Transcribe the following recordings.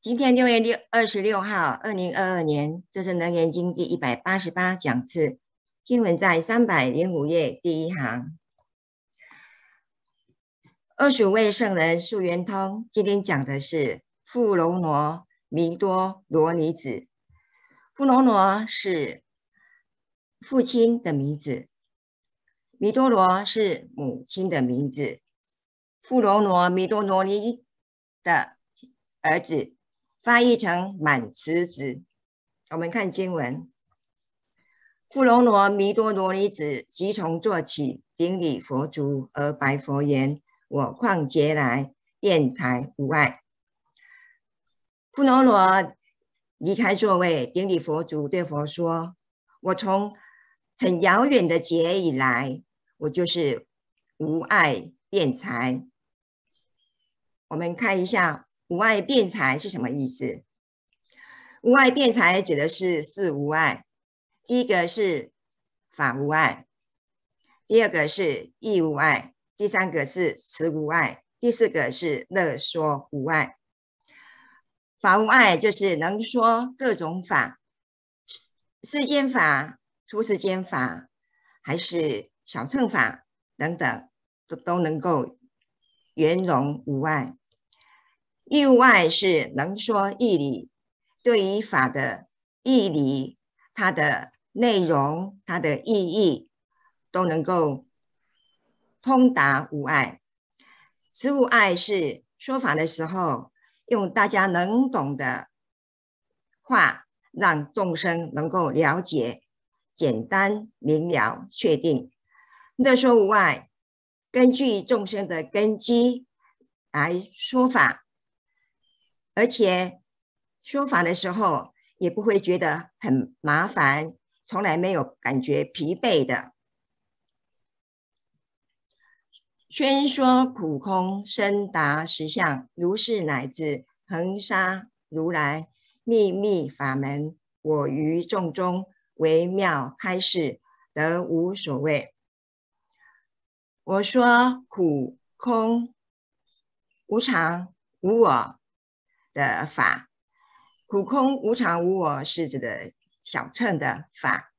今天六月六二十六号，二零二二年，这是《南严经》第一百八十八讲次，经文在三百零五页第一行。二十五位圣人素圆通，今天讲的是富罗罗弥多罗尼子。富罗罗是父亲的名字，弥多罗是母亲的名字。富罗罗弥多罗尼的儿子。翻译成满慈子，我们看经文：富罗罗弥多罗尼子即从坐起，顶礼佛足而白佛言：“我旷劫来，辩才无碍。”富罗罗离开座位，顶礼佛足，对佛说：“我从很遥远的劫以来，我就是无碍辩才。”我们看一下。无爱辩才是什么意思？无爱辩才指的是四无爱，第一个是法无爱，第二个是义无爱，第三个是慈无爱，第四个是乐说无爱。法无爱就是能说各种法，世间法、出世间法，还是小乘法等等，都都能够圆融无碍。义无是能说义理，对于法的义理，它的内容、它的意义都能够通达无碍。此无碍是说法的时候，用大家能懂的话，让众生能够了解，简单明了、确定。乐说无碍，根据众生的根基来说法。而且说法的时候也不会觉得很麻烦，从来没有感觉疲惫的。宣说苦空深达实相，如是乃至恒沙如来秘密法门，我于众中微妙开示，得无所谓。我说苦空无常无我。的法苦空无常无我是指的小乘的法，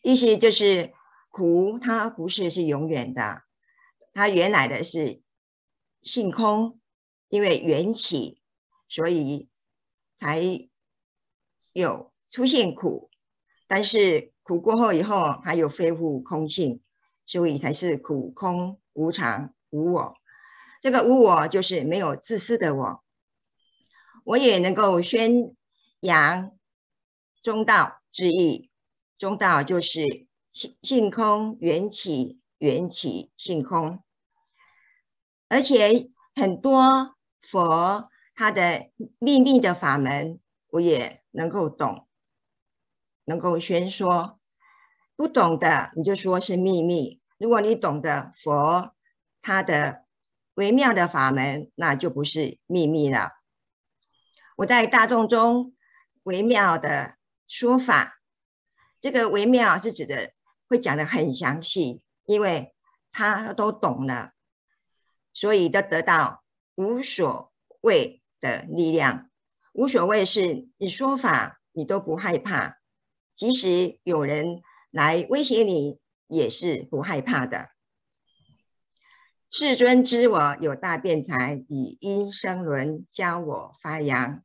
意思就是苦它不是是永远的，它原来的是性空，因为缘起，所以才有出现苦，但是苦过后以后还有恢复空性，所以才是苦空无常无我。这个无我就是没有自私的我。我也能够宣扬中道之意，中道就是性性空缘起，缘起性空。而且很多佛他的秘密的法门，我也能够懂，能够宣说。不懂的你就说是秘密。如果你懂得佛他的微妙的法门，那就不是秘密了。我在大众中微妙的说法，这个微妙是指的会讲的很详细，因为他都懂了，所以都得到无所谓的力量。无所谓是你说法，你都不害怕，即使有人来威胁你，也是不害怕的。世尊知我有大辩才，以因生轮教我发扬。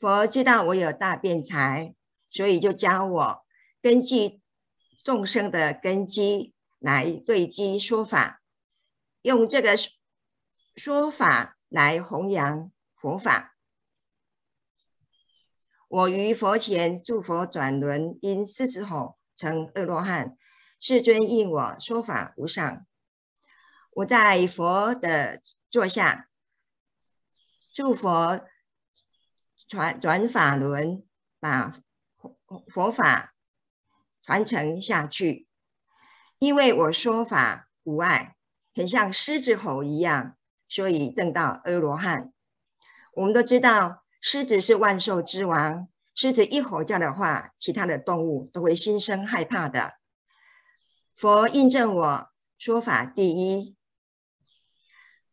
佛知道我有大辩才，所以就教我根据众生的根基来对机说法，用这个说法来弘扬佛法。我于佛前祝佛转轮因狮子吼成恶罗汉，世尊应我说法无上。我在佛的座下祝佛。传转法轮，把佛法传承下去。因为我说法无碍，很像狮子吼一样，所以证到阿罗汉。我们都知道，狮子是万兽之王，狮子一吼叫的话，其他的动物都会心生害怕的。佛印证我说法第一。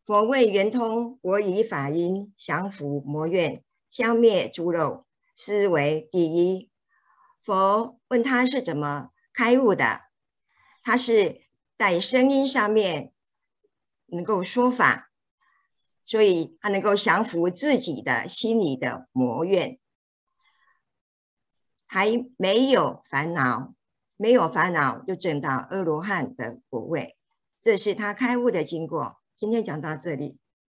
佛为圆通，我以法音降伏魔怨。消灭猪肉思维第一，佛问他是怎么开悟的？他是在声音上面能够说法，所以他能够降服自己的心里的魔怨，还没有烦恼，没有烦恼就证到阿罗汉的果位。这是他开悟的经过。今天讲到这里。